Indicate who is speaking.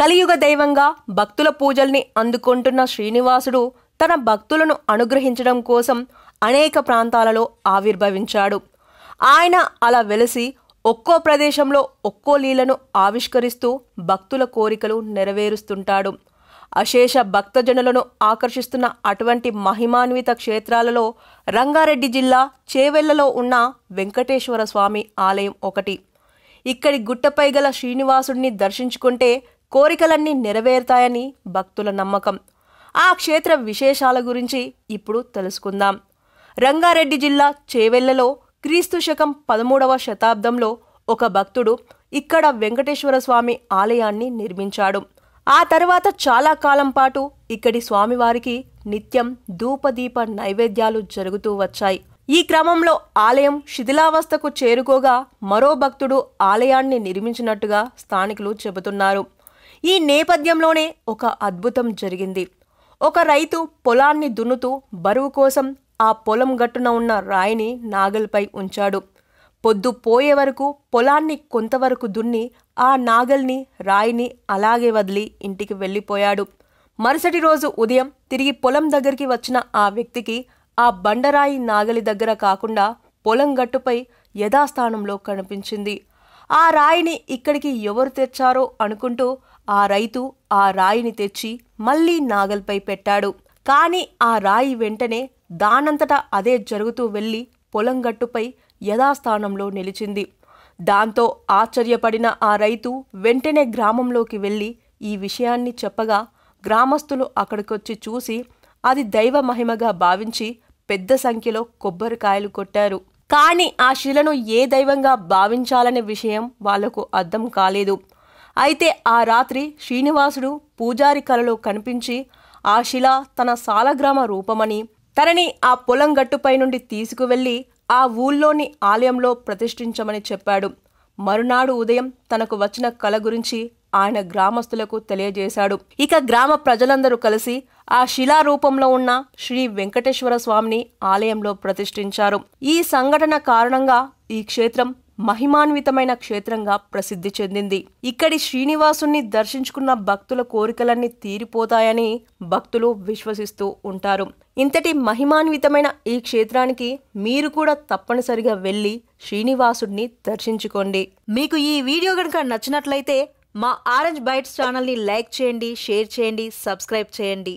Speaker 1: కలియుగ దైవంగా భక్తుల పూజల్ని అందుకుంటున్న శ్రీనివాసుడు తన భక్తులను అనుగ్రహించడం కోసం అనేక ప్రాంతాలలో ఆవిర్భవించాడు ఆయన అలా వెలసి ఒక్కో ప్రదేశంలో ఒక్కో లీలను ఆవిష్కరిస్తూ భక్తుల కోరికలు నెరవేరుస్తుంటాడు అశేష భక్తజనులను ఆకర్షిస్తున్న అటువంటి మహిమాన్విత క్షేత్రాలలో రంగారెడ్డి జిల్లా చేవెళ్లలో ఉన్న వెంకటేశ్వర స్వామి ఆలయం ఒకటి ఇక్కడి గుట్టపై గల శ్రీనివాసుడిని దర్శించుకుంటే కోరికలన్నీ నెరవేరుతాయని భక్తుల నమ్మకం ఆ క్షేత్ర విశేషాల గురించి ఇప్పుడు తెలుసుకుందాం రంగారెడ్డి జిల్లా చేవెళ్లలో క్రీస్తు శకం పదమూడవ శతాబ్దంలో ఒక భక్తుడు ఇక్కడ వెంకటేశ్వర స్వామి ఆలయాన్ని నిర్మించాడు ఆ తర్వాత చాలా కాలం పాటు ఇక్కడి స్వామివారికి నిత్యం ధూపదీప నైవేద్యాలు జరుగుతూ వచ్చాయి ఈ క్రమంలో ఆలయం శిథిలావస్థకు చేరుకోగా మరో భక్తుడు ఆలయాన్ని నిర్మించినట్టుగా స్థానికులు చెబుతున్నారు ఈ నేపథ్యంలోనే ఒక అద్భుతం జరిగింది ఒక రైతు పొలాన్ని దున్నుతూ బరువు కోసం ఆ పొలం గట్టున ఉన్న రాయిని నాగలిపై ఉంచాడు పొద్దు పోయే వరకు పొలాన్ని కొంతవరకు దున్ని ఆ నాగల్ని రాయిని అలాగే వదిలి ఇంటికి వెళ్ళిపోయాడు మరుసటి రోజు ఉదయం తిరిగి పొలం దగ్గరికి వచ్చిన ఆ వ్యక్తికి ఆ బండరాయి నాగలి దగ్గర కాకుండా పొలం గట్టుపై యథాస్థానంలో కనిపించింది ఆ రాయిని ఇక్కడికి ఎవరు తెచ్చారో అనుకుంటూ ఆ రైతు ఆ రాయిని తెచ్చి మళ్లీ నాగల్పై పెట్టాడు కాని ఆ రాయి వెంటనే దానంతటా అదే జరుగుతూ వెళ్ళి పొలం గట్టుపై యథాస్థానంలో నిలిచింది దాంతో ఆశ్చర్యపడిన ఆ రైతు వెంటనే గ్రామంలోకి వెళ్ళి ఈ విషయాన్ని చెప్పగా గ్రామస్తులు అక్కడికొచ్చి చూసి అది దైవ మహిమగా భావించి పెద్ద సంఖ్యలో కొబ్బరికాయలు కొట్టారు కానీ ఆ శిలను ఏ దైవంగా భావించాలనే విషయం వాళ్లకు అర్థం కాలేదు అయితే ఆ రాత్రి శ్రీనివాసుడు పూజారి కలలో కనిపించి ఆ శిల తన సాలగ్రామ రూపమని తనని ఆ పొలం గట్టుపై నుండి తీసుకువెళ్లి ఆ ఊళ్ళోని ఆలయంలో ప్రతిష్ఠించమని చెప్పాడు మరునాడు ఉదయం తనకు వచ్చిన కల గురించి ఆయన గ్రామస్తులకు తెలియజేశాడు ఇక గ్రామ ప్రజలందరూ కలిసి ఆ శిలారూపంలో ఉన్న శ్రీ వెంకటేశ్వర స్వామిని ఆలయంలో ప్రతిష్ఠించారు ఈ సంఘటన కారణంగా ఈ క్షేత్రం మహిమాన్వితమైన క్షేత్రంగా ప్రసిద్ధి చెందింది ఇక్కడి శ్రీనివాసుణ్ణి దర్శించుకున్న భక్తుల కోరికలన్నీ తీరిపోతాయని భక్తులు విశ్వసిస్తూ ఉంటారు ఇంతటి మహిమాన్వితమైన ఈ క్షేత్రానికి మీరు కూడా తప్పనిసరిగా వెళ్ళి శ్రీనివాసుణ్ణి దర్శించుకోండి మీకు ఈ వీడియో కనుక నచ్చినట్లయితే మా ఆరెంజ్ బైట్స్ ఛానల్ని లైక్ చేయండి షేర్ చేయండి సబ్స్క్రైబ్ చేయండి